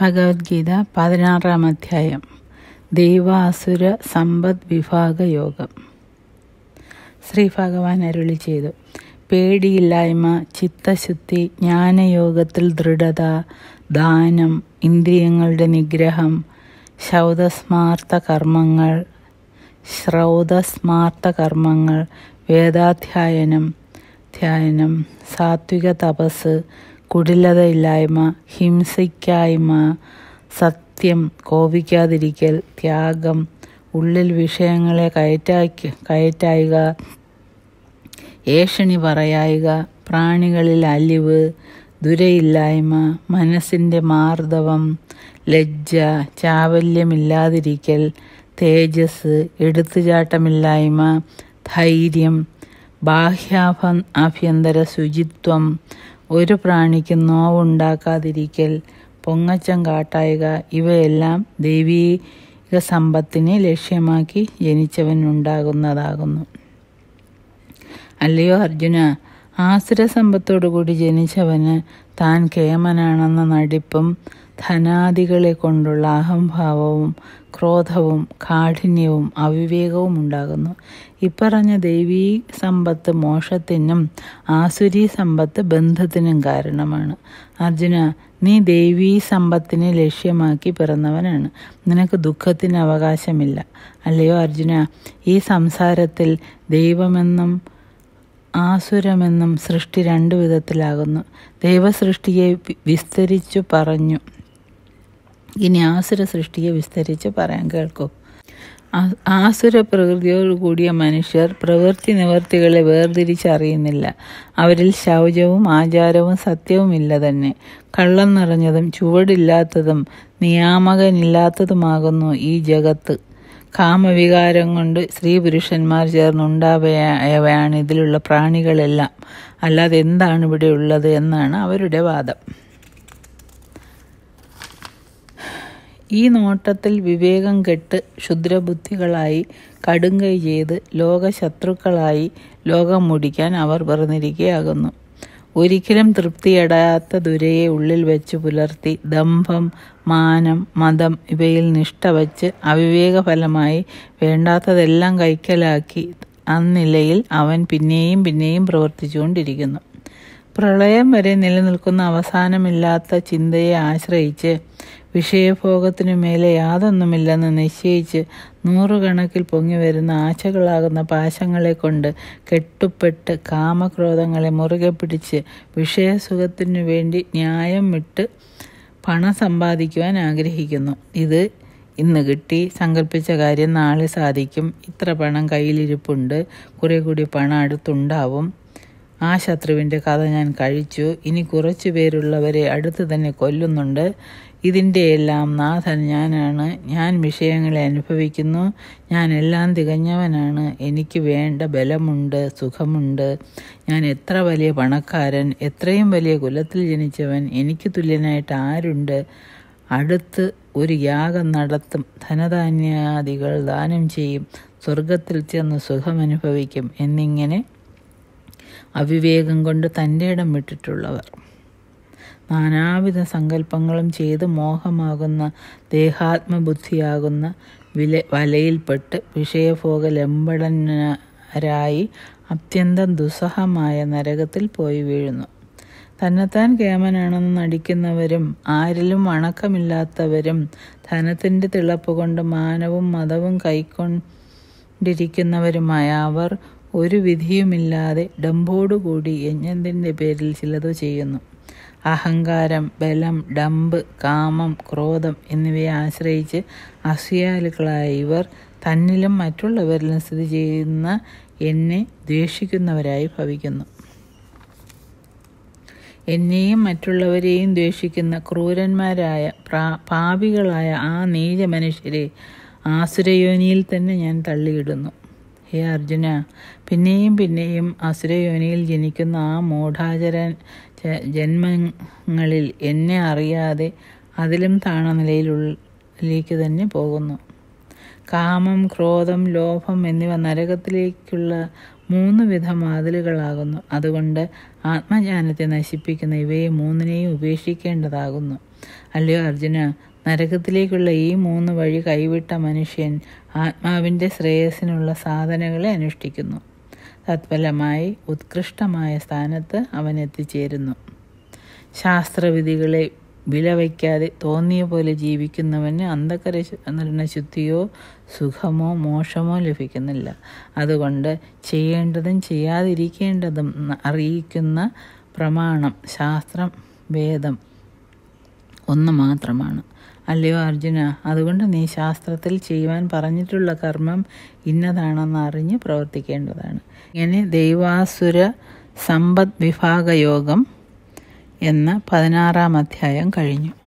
ഭഗവത്ഗീത പതിനാറാം അധ്യായം ദൈവാസുര സമ്പദ് വിഭാഗ യോഗം ശ്രീ ഭഗവാൻ അരുളി ചെയ്തു പേടിയില്ലായ്മ ചിത്തശുദ്ധി ജ്ഞാനയോഗത്തിൽ ദൃഢത ദാനം ഇന്ദ്രിയങ്ങളുടെ നിഗ്രഹം ശൗതസ്മാർത്ഥ കർമ്മങ്ങൾ ശ്രൗതസ്മാർത്ഥ കർമ്മങ്ങൾ വേദാധ്യായനം ധ്യാനം സാത്വിക തപസ് കുടിലതയില്ലായ്മ ഹിംസയ്ക്കായ്മ സത്യം കോപിക്കാതിരിക്കൽ ത്യാഗം ഉള്ളിൽ വിഷയങ്ങളെ കയറ്റാക്ക കയറ്റായുക ഏഷണി പറയായുക പ്രാണികളിൽ അലിവ് ദുരയില്ലായ്മ മനസ്സിൻ്റെ മാർദ്ദവം ലജ്ജ ചാവല്യമില്ലാതിരിക്കൽ തേജസ് എടുത്തുചാട്ടമില്ലായ്മ ധൈര്യം ബാഹ്യാഭ ആഭ്യന്തര ശുചിത്വം ഒരു പ്രാണിക്കും നോവുണ്ടാക്കാതിരിക്കൽ പൊങ്ങച്ചം കാട്ടായുക ഇവയെല്ലാം ദൈവീക സമ്പത്തിനെ ലക്ഷ്യമാക്കി ജനിച്ചവൻ ഉണ്ടാകുന്നതാകുന്നു അല്ലയോ അർജുന ആസുര കൂടി ജനിച്ചവന് താൻ കേമനാണെന്ന നടിപ്പും ധനാദികളെ കൊണ്ടുള്ള അഹംഭാവവും ക്രോധവും കാഠിന്യവും അവിവേകവും ഉണ്ടാകുന്നു ഇപ്പറഞ്ഞ ദൈവീ സമ്പത്ത് മോഷത്തിനും ആസുരി സമ്പത്ത് ബന്ധത്തിനും കാരണമാണ് അർജുന നീ ദൈവീ സമ്പത്തിനെ ലക്ഷ്യമാക്കി പിറന്നവനാണ് നിനക്ക് ദുഃഖത്തിന് അവകാശമില്ല അല്ലയോ അർജുന ഈ സംസാരത്തിൽ ദൈവമെന്നും ആസുരമെന്നും സൃഷ്ടി രണ്ടു വിധത്തിലാകുന്നു ദൈവസൃഷ്ടിയെ വിസ്തരിച്ചു പറഞ്ഞു ഇനി ആസുര സൃഷ്ടിയെ വിസ്തരിച്ച് പറയാൻ കേൾക്കൂ ആസുര പ്രകൃതിയോടുകൂടിയ മനുഷ്യർ പ്രവൃത്തി നിവർത്തികളെ വേർതിരിച്ചറിയുന്നില്ല അവരിൽ ശൗചവും ആചാരവും സത്യവും ഇല്ല തന്നെ കള്ളം നിറഞ്ഞതും ചുവടില്ലാത്തതും നിയാമകനില്ലാത്തതുമാകുന്നു ഈ ജഗത്ത് കാമവികാരം കൊണ്ട് സ്ത്രീ പുരുഷന്മാർ ചേർന്നുണ്ടാവയാണ് ഇതിലുള്ള പ്രാണികളെല്ലാം അല്ലാതെ എന്താണ് ഇവിടെ ഉള്ളത് എന്നാണ് അവരുടെ വാദം ഈ നോട്ടത്തിൽ വിവേകം കെട്ട് ക്ഷുദ്രബുദ്ധികളായി കടുങ്കൈ ചെയ്ത് ലോകശത്രുക്കളായി ലോകം മുടിക്കാൻ അവർ പറഞ്ഞിരിക്കുകയാകുന്നു ഒരിക്കലും തൃപ്തിയടയാത്ത ദുരയെ ഉള്ളിൽ വെച്ച് പുലർത്തി ദംഭം മാനം മതം ഇവയിൽ നിഷ്ഠ വച്ച് അവിവേകഫലമായി വേണ്ടാത്തതെല്ലാം കൈക്കലാക്കി അന്നിലയിൽ അവൻ പിന്നെയും പിന്നെയും പ്രവർത്തിച്ചുകൊണ്ടിരിക്കുന്നു പ്രളയം വരെ നിലനിൽക്കുന്ന അവസാനമില്ലാത്ത ചിന്തയെ ആശ്രയിച്ച് വിഷയഭോഗത്തിനു മേലെ യാതൊന്നുമില്ലെന്ന് നിശ്ചയിച്ച് നൂറുകണക്കിൽ പൊങ്ങി വരുന്ന ആശകളാകുന്ന പാശങ്ങളെ കൊണ്ട് കെട്ടുപ്പെട്ട് കാമക്രോധങ്ങളെ മുറുകെ പിടിച്ച് വിഷയസുഖത്തിനു വേണ്ടി ന്യായം വിട്ട് പണം സമ്പാദിക്കുവാൻ ആഗ്രഹിക്കുന്നു ഇത് ഇന്ന് കിട്ടി സങ്കല്പിച്ച കാര്യം നാളെ സാധിക്കും ഇത്ര പണം കയ്യിലിരിപ്പുണ്ട് കുറേ കൂടി പണം അടുത്തുണ്ടാവും ആ ശത്രുവിൻ്റെ കഥ ഞാൻ കഴിച്ചു ഇനി കുറച്ചു പേരുള്ളവരെ അടുത്ത് തന്നെ കൊല്ലുന്നുണ്ട് ഇതിൻ്റെ എല്ലാം നാഥൻ ഞാനാണ് ഞാൻ വിഷയങ്ങളെ അനുഭവിക്കുന്നു ഞാൻ എല്ലാം തികഞ്ഞവനാണ് എനിക്ക് വേണ്ട ബലമുണ്ട് സുഖമുണ്ട് ഞാൻ എത്ര വലിയ പണക്കാരൻ എത്രയും വലിയ കുലത്തിൽ ജനിച്ചവൻ എനിക്ക് തുല്യനായിട്ട് ആരുണ്ട് അടുത്ത് ഒരു യാഗം നടത്തും ധനധാന്യാദികൾ ദാനം ചെയ്യും സ്വർഗത്തിൽ ചെന്ന് സുഖമനുഭവിക്കും എന്നിങ്ങനെ അവിവേകം കൊണ്ട് തൻ്റെ ഇടം വിട്ടിട്ടുള്ളവർ നാനാവിധ സങ്കല്പങ്ങളും ചെയ്ത് മോഹമാകുന്ന ദേഹാത്മബുദ്ധിയാകുന്ന വില വലയിൽപ്പെട്ട് വിഷയഭോഗ ലംബടനരായി അത്യന്തം ദുസ്സഹമായ നരകത്തിൽ പോയി വീഴുന്നു തന്നെത്താൻ കേമനാണെന്ന് നടിക്കുന്നവരും ആരിലും അണക്കമില്ലാത്തവരും ധനത്തിൻ്റെ തിളപ്പ് കൊണ്ട് മാനവും മതവും കൈക്കൊണ്ടിരിക്കുന്നവരുമായ അവർ ഒരു വിധിയുമില്ലാതെ ഡംഭോടുകൂടി യജ്ഞത്തിൻ്റെ പേരിൽ ചിലതു ചെയ്യുന്നു അഹങ്കാരം ബലം ഡംബ് കാമം ക്രോധം എന്നിവയെ ആശ്രയിച്ച് അസൂയാലുക്കളായ ഇവർ തന്നിലും മറ്റുള്ളവരിലും സ്ഥിതി ചെയ്യുന്ന എന്നെ ദ്വേഷിക്കുന്നവരായി ഭവിക്കുന്നു എന്നെയും മറ്റുള്ളവരെയും ദ്വേഷിക്കുന്ന ക്രൂരന്മാരായ പാപികളായ ആ നീച മനുഷ്യരെ ആസുരയോനിയിൽ തന്നെ ഞാൻ തള്ളിയിടുന്നു ഹേ അർജുന പിന്നെയും പിന്നെയും അസുരയോനിയിൽ ജനിക്കുന്ന ആ മൂഢാചരൻ ജന്മങ്ങളിൽ എന്നെ അറിയാതെ അതിലും താണ നിലയിലേക്ക് തന്നെ പോകുന്നു കാമം ക്രോധം ലോഭം എന്നിവ നരകത്തിലേക്കുള്ള മൂന്ന് വിധ മാതിലുകളാകുന്നു അതുകൊണ്ട് ആത്മജ്ഞാനത്തെ നശിപ്പിക്കുന്ന ഇവയെ മൂന്നിനെയും ഉപേക്ഷിക്കേണ്ടതാകുന്നു അല്ലയോ അർജുന നരകത്തിലേക്കുള്ള ഈ മൂന്ന് വഴി കൈവിട്ട മനുഷ്യൻ ആത്മാവിൻ്റെ ശ്രേയസ്സിനുള്ള സാധനങ്ങളെ അനുഷ്ഠിക്കുന്നു തത്ഫലമായി ഉത്കൃഷ്ടമായ സ്ഥാനത്ത് അവൻ എത്തിച്ചേരുന്നു ശാസ്ത്രവിധികളെ വിലവയ്ക്കാതെ തോന്നിയ പോലെ ജീവിക്കുന്നവന് അന്ധക്കര നിർണശുദ്ധിയോ സുഖമോ മോശമോ ലഭിക്കുന്നില്ല അതുകൊണ്ട് ചെയ്യേണ്ടതും ചെയ്യാതിരിക്കേണ്ടതും അറിയിക്കുന്ന പ്രമാണം ശാസ്ത്രം വേദം ഒന്ന് മാത്രമാണ് അല്ലയോ അർജുന അതുകൊണ്ട് നീ ശാസ്ത്രത്തിൽ ചെയ്യുവാൻ പറഞ്ഞിട്ടുള്ള കർമ്മം ഇന്നതാണെന്ന് അറിഞ്ഞ് പ്രവർത്തിക്കേണ്ടതാണ് ഇങ്ങനെ ദൈവാസുര സമ്പദ് വിഭാഗ യോഗം എന്ന പതിനാറാം അധ്യായം കഴിഞ്ഞു